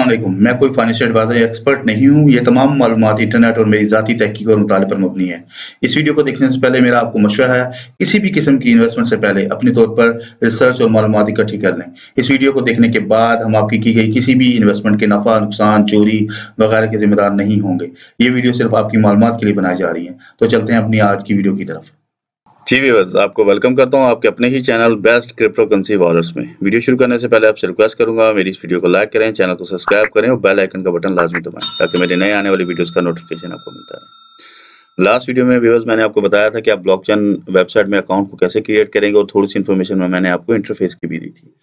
असलम मैं कोई financial adviser या एक्सपर्ट नहीं हूँ ये तमाम मालूम इंटरनेट और मेरी ज़ाती तहकीक और मुताले पर मबनी है इस वीडियो को देखने से पहले मेरा आपको मशवरा है किसी भी किस्म की इन्वेस्टमेंट से पहले अपने तौर पर रिसर्च और मालूम इकट्ठी कर लें इस वीडियो को देखने के बाद हम आपकी की गई किसी भी इन्वेस्टमेंट के नफा नुकसान चोरी वगैरह के जिम्मेदार नहीं होंगे ये वीडियो सिर्फ आपकी मालूम के लिए बनाई जा रही है तो चलते हैं अपनी आज की वीडियो की तरफ जी व्यवर्स आपको वेलकम करता हूं आपके अपने ही channel best cryptocurrency wallets में वीडियो शुरू करने से पहले आपसे रिक्वेस्ट करूंगा मेरी इस वीडियो को लाइक करें चैनल को सब्सक्राइब करें और बेल आइकन का बटन लाजमी दबाएं ताकि मेरे नए आने वाली वीडियोस का नोटिफिकेशन आपको मिलता रहे लास्ट वीडियो में व्यवर्स मैंने आपको बताया था कि आप ब्लॉक वेबसाइट में अकाउंट को कैसे क्रिएट करेंगे और थोड़ी सी इन्फॉर्मेशन में मैंने आपको इंटरफेस की भी दी थी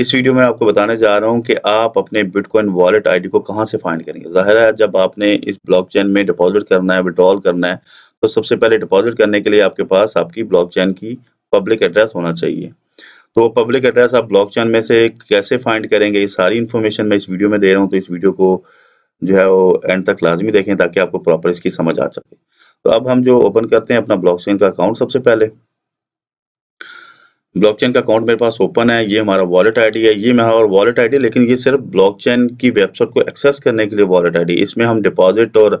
इस वीडियो में आपको बताने जा रहा हूँ कि आप अपने बिटकॉइन वॉलेट आई को कहाँ से फाइंड करेंगे जाहिर है जब आपने इस ब्लॉक में डिपॉजिट करना है विड्रॉल करना है तो सबसे पहले डिपॉजिट करने के लिए आपके पास आपकी ब्लॉकचेन की पब्लिक एड्रेस होना चाहिए तो वो पब्लिक एड्रेस आप ब्लॉकचेन में से कैसे फाइंड करेंगे ये सारी इन्फॉर्मेशन मैं इस वीडियो में दे रहा हूँ तो इस वीडियो को जो है वो एंड तक लाजमी देखें ताकि आपको प्रॉपर इसकी समझ आ सके तो अब हम जो ओपन करते हैं अपना ब्लॉक का अकाउंट सबसे पहले ब्लॉकचेन का अकाउंट मेरे पास ओपन है ये हमारा वॉलेट आईडी है ये और वॉलेट आईडी लेकिन ये सिर्फ ब्लॉकचेन की वेबसाइट को एक्सेस करने के लिए वॉलेट आईडी इसमें हम डिपॉजिट और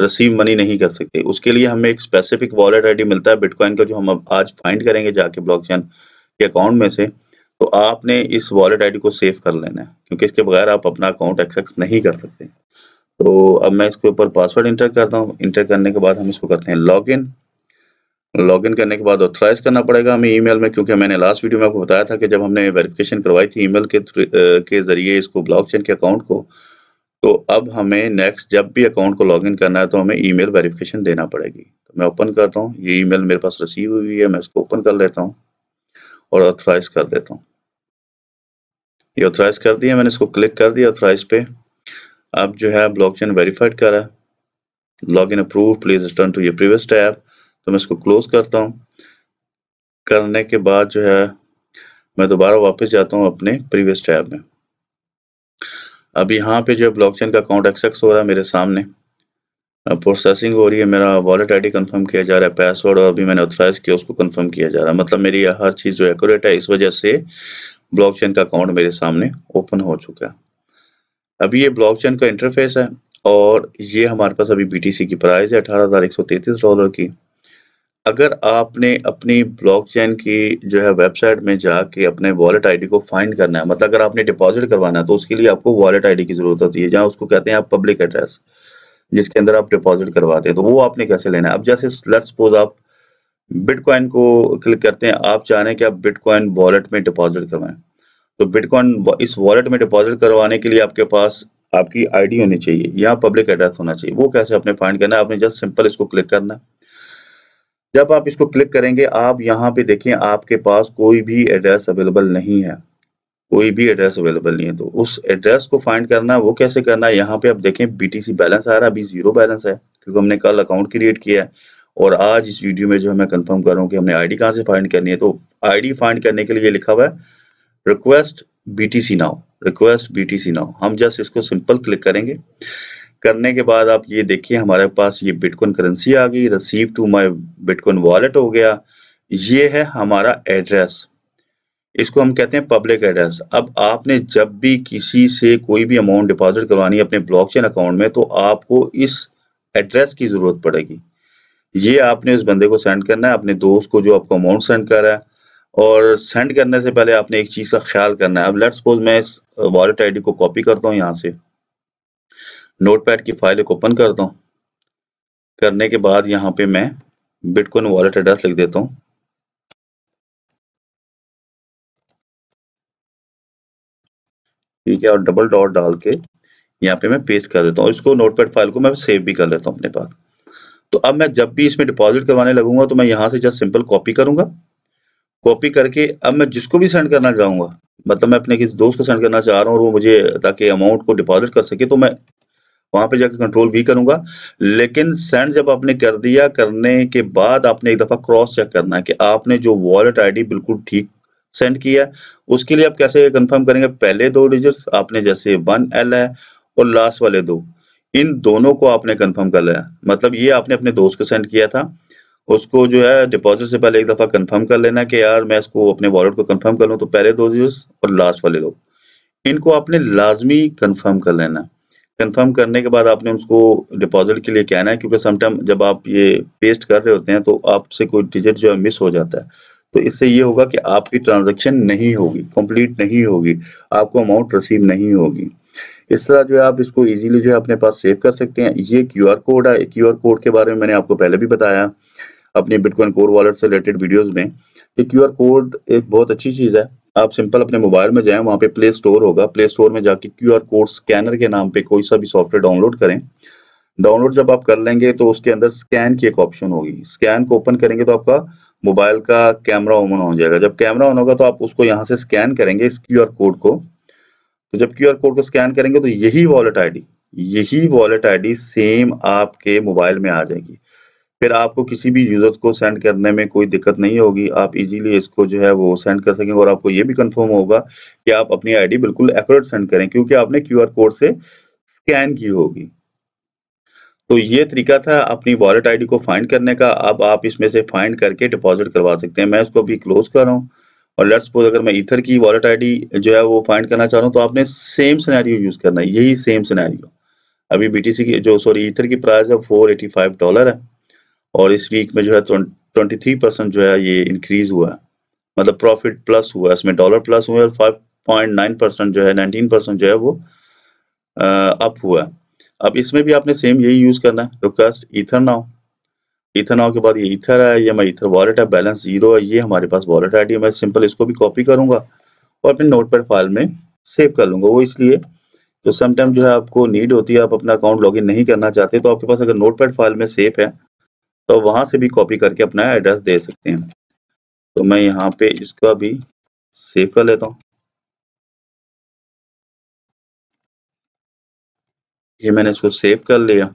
रिसीव मनी नहीं कर सकते उसके लिए हमें एक स्पेसिफिक वॉलेट आईडी मिलता है बिटकॉइन का जो हम आज फाइंड करेंगे जाके ब्लॉकचेन के अकाउंट में से तो आपने इस वॉलेट आईडी को सेव कर लेना है क्योंकि इसके बगैर आप अपना अकाउंट एक्सेस नहीं कर सकते तो अब मैं इसके ऊपर पासवर्ड इंटर करता हूँ इंटर करने के बाद हम इसको करते हैं लॉग लॉगिन करने के बाद ऑथराइज करना पड़ेगा हमें ईमेल में क्योंकि मैंने लास्ट वीडियो में आपको बताया था कि जब हमने वेरिफिकेशन करवाई थी ईमेल के के जरिए इसको ब्लॉकचेन के अकाउंट को तो अब हमें नेक्स्ट जब भी अकाउंट को लॉगिन करना है तो हमें ईमेल वेरिफिकेशन देना पड़ेगी तो मैं ओपन करता हूँ ये ईमेल मेरे पास रिसीव हुई है मैं इसको ओपन कर लेता हूँ और ऑथराइज कर देता हूँ ये ऑथराइज कर दिया मैंने इसको क्लिक कर दिया ऑथराइज पे अब जो है चेन वेरीफाइड करा log in approve please return to ये प्रीवियस टैब तो मैं इसको क्लोज करता हूँ करने के बाद जो है मैं दोबारा वापस जाता हूँ अपने प्रीवियस टैब में अब यहाँ पे जो है ब्लॉकचेन का अकाउंट एक्सेस हो रहा है मेरे सामने प्रोसेसिंग हो रही है मेरा वॉलेट आईडी कंफर्म किया जा रहा है पासवर्ड और अभी मैंने ऑथराइज किया उसको कंफर्म किया जा रहा है मतलब मेरी हर चीज़ जो एक्यूरेट है इस वजह से ब्लॉकचेन का अकाउंट मेरे सामने ओपन हो चुका है अभी ये ब्लॉकचेन का इंटरफेस है और ये हमारे पास अभी बी की प्राइस है अठारह डॉलर की अगर आपने अपनी ब्लॉकचेन की जो है वेबसाइट में जाके अपने वॉलेट आईडी को फाइंड करना है मतलब अगर आपने डिपॉजिट करवाना है तो उसके लिए आपको वॉलेट आईडी की जरूरत होती है जहां उसको कहते हैं आप पब्लिक एड्रेस जिसके अंदर आप डिपॉजिट करवाते हैं तो वो आपने कैसे लेना है अब जैसे लेट सपोज आप बिटकॉइन को क्लिक करते हैं आप चाह रहे हैं कि आप बिटकॉइन वॉलेट में डिपॉजिट करवाएं तो बिटकॉइन इस वॉलेट में डिपॉजिट करवाने के लिए आपके पास आपकी आईडी होनी चाहिए या पब्लिक एड्रेस होना चाहिए वो कैसे अपने फाइंड करना है आपने जस्ट सिंपल इसको क्लिक करना है जब आप इसको क्लिक करेंगे आप यहाँ पे देखें आपके पास कोई भी एड्रेस अवेलेबल नहीं है कोई भी एड्रेस अवेलेबल नहीं है तो उस एड्रेस को फाइंड करना है वो कैसे करना है यहाँ पे आप देखें बीटीसी बैलेंस आ रहा है अभी जीरो बैलेंस है क्योंकि हमने कल अकाउंट क्रिएट किया है और आज इस वीडियो में जो है मैं कंफर्म कर रहा कि हमने आईडी कहाँ से फाइंड करनी है तो आईडी फाइंड करने के लिए लिखा हुआ है request BTC now request BTC now हम जस्ट इसको सिंपल क्लिक करेंगे करने के बाद आप ये देखिए हमारे पास ये बिटकॉइन करेंसी आ गई receive to my bitcoin wallet हो गया ये है हमारा एड्रेस इसको हम कहते हैं पब्लिक एड्रेस अब आपने जब भी किसी से कोई भी अमाउंट डिपॉजिट करवानी है अपने ब्लॉकचेन अकाउंट में तो आपको इस एड्रेस की ज़रूरत पड़ेगी ये आपने उस बंदे को सेंड करना है अपने दोस्त को जो आपको अमाउंट सेंड कर रहा है और सेंड करने से पहले आपने एक चीज़ का ख्याल करना है अब लेट्स सपोज मैं इस वॉलेट आईडी को कॉपी करता हूँ यहाँ से नोटपैड की फाइल एक ओपन करता हूँ करने के बाद यहाँ पे मैं बिटकॉइन वॉलेट एड्रेस लिख देता हूँ ठीक है और डबल डॉट डाल के यहाँ पे मैं पेस्ट कर देता हूँ इसको नोटपैड फाइल को मैं सेव भी कर लेता हूँ अपने पास तो अब मैं जब भी इसमें डिपॉजिट करवाने लगूंगा तो मैं यहाँ से जस्ट सिंपल कॉपी करूंगा कॉपी करके अब मैं जिसको भी सेंड करना चाहूंगा मतलब मैं अपने किसी दोस्त को सेंड करना चाह रहा हूँ और वो मुझे ताकि अमाउंट को डिपॉजिट कर सके तो मैं वहां पे जाकर कंट्रोल भी करूंगा लेकिन सेंड जब आपने कर दिया करने के बाद आपने एक दफा क्रॉस चेक करना है कि आपने जो वॉलेट आईडी बिल्कुल ठीक सेंड किया उसके लिए आप कैसे कंफर्म करेंगे पहले दो डिजिट्स आपने जैसे वन एल है और लास्ट वाले दो इन दोनों को आपने कंफर्म कर लिया मतलब ये आपने अपने दोस्त को सेंड किया था उसको जो है डिपॉजिट से पहले एक दफा कंफर्म कर लेना कि यार मैं इसको अपने वॉलेट को कंफर्म कर लूँ तो पहले दो डिजिट्स और लास्ट वाले दो इनको आपने लाजमी कंफर्म कर लेना कंफर्म करने के बाद आपने उसको डिपॉजिट के लिए कहना है क्योंकि समटाइम जब आप ये पेस्ट कर रहे होते हैं तो आपसे कोई डिजिट जो है मिस हो जाता है तो इससे ये होगा कि आपकी ट्रांजेक्शन नहीं होगी कंप्लीट नहीं होगी आपको अमाउंट रिसीव नहीं होगी इस तरह जो है आप इसको इजीली जो है अपने पास सेव कर सकते हैं ये क्यू कोड है क्यू कोड के बारे में मैंने आपको पहले भी बताया अपनी बिटकॉइन कोर वॉलेट से रिलेटेड वीडियोज में कि आर कोड एक बहुत अच्छी चीज़ है आप सिंपल अपने मोबाइल में जाएं वहां पे प्ले स्टोर होगा प्ले स्टोर में जाके क्यू आर कोड स्कैनर के नाम पे कोई सा भी सॉफ्टवेयर डाउनलोड करें डाउनलोड जब आप कर लेंगे तो उसके अंदर स्कैन की एक ऑप्शन होगी स्कैन को ओपन करेंगे तो आपका मोबाइल का कैमरा ऑन हो जाएगा जब कैमरा ऑन होगा तो आप उसको यहाँ से स्कैन करेंगे इस क्यू कोड को तो जब क्यू कोड को स्कैन करेंगे तो यही वॉलेट आई यही वॉलेट आई सेम आपके मोबाइल में आ जाएगी फिर आपको किसी भी यूज़र्स को सेंड करने में कोई दिक्कत नहीं होगी आप इजीली इसको जो है वो सेंड कर सकेंगे और आपको ये भी कंफर्म होगा कि आप अपनी आईडी बिल्कुल एक्यूरेट सेंड करें क्योंकि आपने क्यूआर कोड से स्कैन की होगी तो ये तरीका था अपनी वॉलेट आईडी को फाइंड करने का अब आप इसमें से फाइंड करके डिपॉजिट करवा सकते हैं मैं इसको अभी क्लोज कर रहा हूँ और लेट्स सपोज अगर मैं इथर की वॉलेट आई जो है वो फाइंड करना चाह रहा हूँ तो आपने सेम सीनारियो यूज करना है यही सेम सिनेरियो अभी बीटीसी की जो सॉरी इथर की प्राइस है फोर डॉलर है और इस वीक में जो है ट्वेंटी थ्री परसेंट जो है ये इंक्रीज हुआ है मतलब प्रॉफिट प्लस हुआ इसमें डॉलर प्लस हुए और फाइव पॉइंट नाइन परसेंट जो है नाइनटीन परसेंट जो है वो अप हुआ है अब इसमें भी आपने सेम यही यूज करना है request ether now ether now के बाद ये इथर है ये हमारा इथर वॉलेट है बैलेंस जीरो है ये हमारे पास वॉलेट आई मैं सिंपल इसको भी कॉपी करूंगा और अपने नोट पर फाइल में सेव कर लूंगा वो इसलिए तो समटाइम जो है आपको नीड होती है आप अपना अकाउंट लॉगिन नहीं करना चाहते तो आपके पास अगर नोटपैड फाइल में सेफ है तो वहां से भी कॉपी करके अपना एड्रेस दे सकते हैं तो मैं यहाँ पे इसका भी सेव कर लेता हूँ ये मैंने इसको सेव कर लिया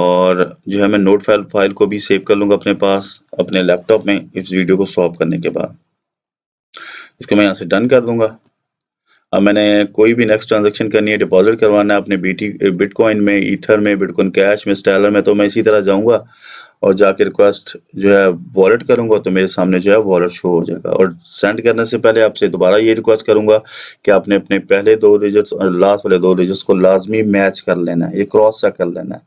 और जो है मैं नोट फाइल फाइल को भी सेव कर लूंगा अपने पास अपने लैपटॉप में इस वीडियो को सॉल्व करने के बाद इसको मैं यहाँ से डन कर दूंगा अब मैंने कोई भी नेक्स्ट ट्रांजेक्शन करनी है डिपॉजिट करवाना है अपने बीटी बिटकॉइन में ईथर में बिटकॉइन कैश में स्टैलर में तो मैं इसी तरह जाऊंगा और जाके रिक्वेस्ट जो है वॉलेट करूंगा तो मेरे सामने जो है वॉलेट शो हो जाएगा और सेंड करने से पहले आपसे दोबारा ये रिक्वेस्ट करूंगा कि आपने अपने पहले दो रिजल्ट और लास्ट वाले दो रिजल्ट को लाजमी मैच कर लेना है ये क्रॉस चेक कर लेना है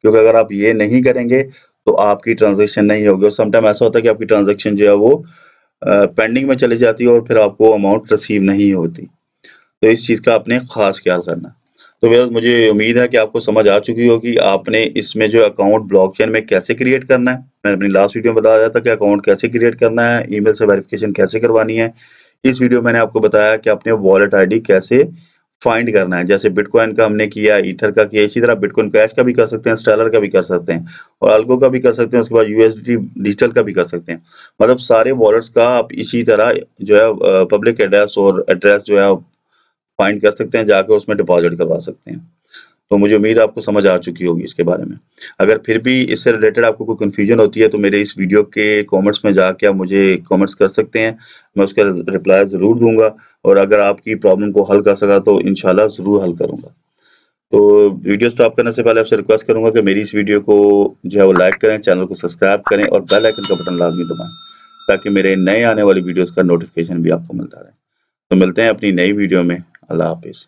क्योंकि अगर आप ये नहीं करेंगे तो आपकी ट्रांजेक्शन नहीं होगी और समटाइम ऐसा होता है कि आपकी ट्रांजेक्शन जो है वो पेंडिंग में चली जाती है और फिर आपको अमाउंट रिसीव नहीं होती तो इस चीज़ का आपने ख़ास ख्याल करना तो बेहद मुझे उम्मीद है कि आपको समझ आ चुकी हो कि आपने इसमें जो अकाउंट ब्लॉकचेन में कैसे क्रिएट करना है मैंने अपनी लास्ट वीडियो में बताया था कि अकाउंट कैसे क्रिएट करना है ईमेल से वेरिफिकेशन कैसे करवानी है इस वीडियो में मैंने आपको बताया कि आपने वॉलेट आईडी कैसे फाइंड करना है जैसे बिटकॉइन का हमने किया ईथर का किया इसी तरह बिटकॉइन कैश का भी कर सकते हैं स्टेलर का भी कर सकते हैं और अल्गो का भी कर सकते हैं उसके बाद यूएसडी डिजिटल का भी कर सकते हैं मतलब सारे वॉलेट्स का आप इसी तरह जो है पब्लिक एड्रेस और एड्रेस जो है फाइंड कर सकते हैं जाकर उसमें डिपॉजिट करवा सकते हैं तो मुझे उम्मीद आपको समझ आ चुकी होगी इसके बारे में अगर फिर भी इससे रिलेटेड आपको कोई कन्फ्यूजन होती है तो मेरे इस वीडियो के कमेंट्स में जाके आप मुझे कमेंट्स कर सकते हैं मैं उसका रिप्लाई ज़रूर दूंगा और अगर आपकी प्रॉब्लम को हल कर सका तो इन ज़रूर हल करूँगा तो वीडियो स्टॉप करने से पहले आपसे रिक्वेस्ट करूंगा कि मेरी इस वीडियो को जो है वो लाइक करें चैनल को सब्सक्राइब करें और बेल आइकन का बटन लाजमी दबाएं ताकि मेरे नए आने वाली वीडियोज़ का नोटिफिकेशन भी आपको मिलता रहे तो मिलते हैं अपनी नई वीडियो में अल्लाह हाफिज़